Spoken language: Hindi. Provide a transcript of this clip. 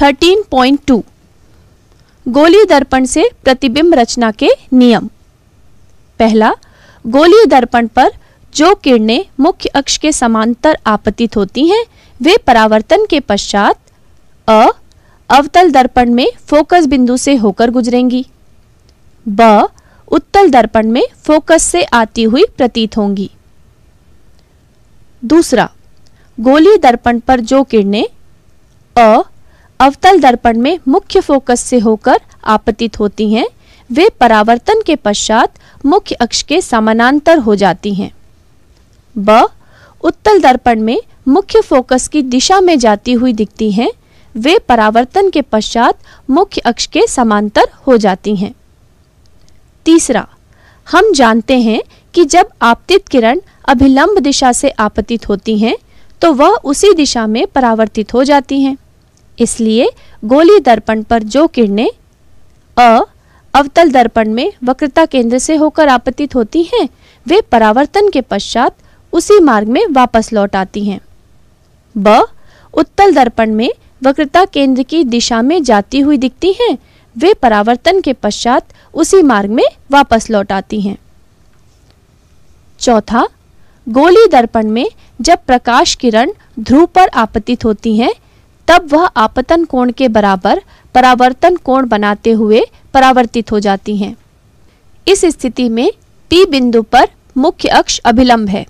13.2 गोली दर्पण से प्रतिबिंब रचना के नियम पहला गोली दर्पण पर जो किरणें मुख्य अक्ष के समांतर आपतित होती हैं वे परावर्तन के पश्चात अ अवतल दर्पण में फोकस बिंदु से होकर गुजरेंगी ब उत्तल दर्पण में फोकस से आती हुई प्रतीत होंगी दूसरा गोली दर्पण पर जो किरणें अ अवतल दर्पण में मुख्य फोकस से होकर आपतित होती हैं वे परावर्तन के पश्चात मुख्य अक्ष के समानांतर हो जाती हैं ब उत्तल दर्पण में मुख्य फोकस की दिशा में जाती हुई दिखती हैं वे परावर्तन के पश्चात मुख्य अक्ष के समांतर हो जाती हैं तीसरा हम जानते हैं कि जब आपतित किरण अभिलंब दिशा से आपतित होती हैं तो वह उसी दिशा में परावर्तित हो जाती हैं इसलिए गोली दर्पण पर जो किरणें अ अवतल दर्पण में वक्रता केंद्र से होकर आपतित होती हैं वे परावर्तन के पश्चात उसी मार्ग में वापस लौट आती हैं ब उत्तल दर्पण में वक्रता केंद्र की दिशा में जाती हुई दिखती हैं वे परावर्तन के पश्चात उसी मार्ग में वापस लौट आती हैं चौथा गोली दर्पण में जब प्रकाश किरण ध्रुव पर आपतित होती हैं तब वह आपतन कोण के बराबर परावर्तन कोण बनाते हुए परावर्तित हो जाती हैं इस स्थिति में P बिंदु पर मुख्य अक्ष अभिलंब है